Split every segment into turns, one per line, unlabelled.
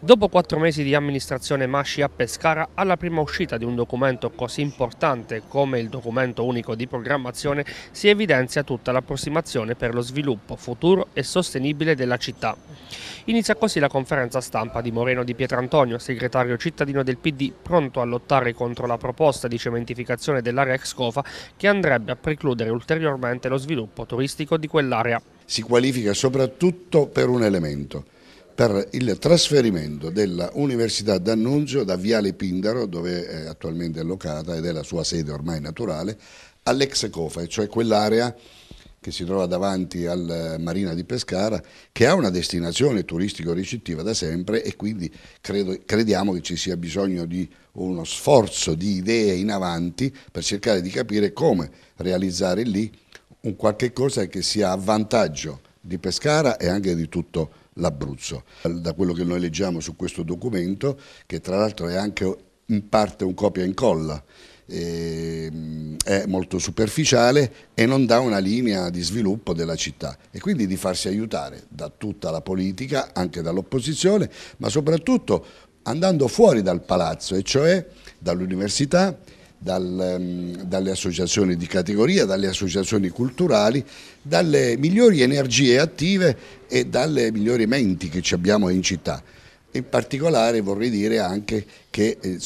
Dopo quattro mesi di amministrazione Masci a Pescara, alla prima uscita di un documento così importante come il documento unico di programmazione si evidenzia tutta l'approssimazione per lo sviluppo futuro e sostenibile della città. Inizia così la conferenza stampa di Moreno di Pietrantonio, segretario cittadino del PD, pronto a lottare contro la proposta di cementificazione dell'area ex Cofa che andrebbe a precludere ulteriormente lo sviluppo turistico di quell'area.
Si qualifica soprattutto per un elemento per il trasferimento della Università d'Annunzio da Viale Pindaro, dove è attualmente locata ed è la sua sede ormai naturale, all'ex COFE, cioè quell'area che si trova davanti al eh, Marina di Pescara, che ha una destinazione turistico-ricettiva da sempre e quindi credo, crediamo che ci sia bisogno di uno sforzo di idee in avanti per cercare di capire come realizzare lì un qualche cosa che sia a vantaggio di Pescara e anche di tutto il l'Abruzzo. Da quello che noi leggiamo su questo documento, che tra l'altro è anche in parte un copia e incolla, ehm, è molto superficiale e non dà una linea di sviluppo della città e quindi di farsi aiutare da tutta la politica, anche dall'opposizione, ma soprattutto andando fuori dal palazzo, e cioè dall'università dal, ehm, dalle associazioni di categoria, dalle associazioni culturali, dalle migliori energie attive e dalle migliori menti che ci abbiamo in città. In particolare vorrei dire anche che eh,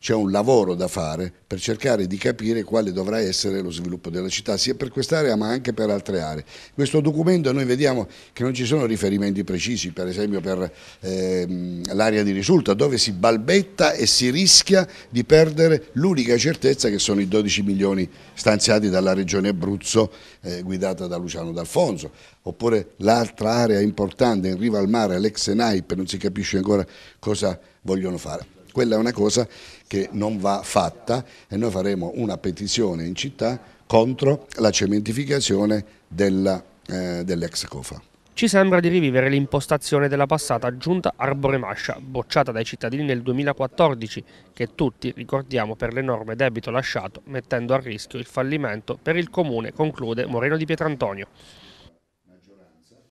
c'è un lavoro da fare per cercare di capire quale dovrà essere lo sviluppo della città, sia per quest'area ma anche per altre aree. In questo documento noi vediamo che non ci sono riferimenti precisi, per esempio per ehm, l'area di risulta, dove si balbetta e si rischia di perdere l'unica certezza che sono i 12 milioni stanziati dalla regione Abruzzo eh, guidata da Luciano D'Alfonso, oppure l'altra area importante in riva al mare, l'ex Naip, non si capisce ancora cosa vogliono fare. Quella è una cosa che non va fatta e noi faremo una petizione in città contro la cementificazione eh, dell'ex eh, Cofa.
Ci sembra di rivivere l'impostazione della passata giunta Arboremascia, bocciata dai cittadini nel 2014, che tutti ricordiamo per l'enorme debito lasciato, mettendo a rischio il fallimento per il comune, conclude Moreno di Pietrantonio.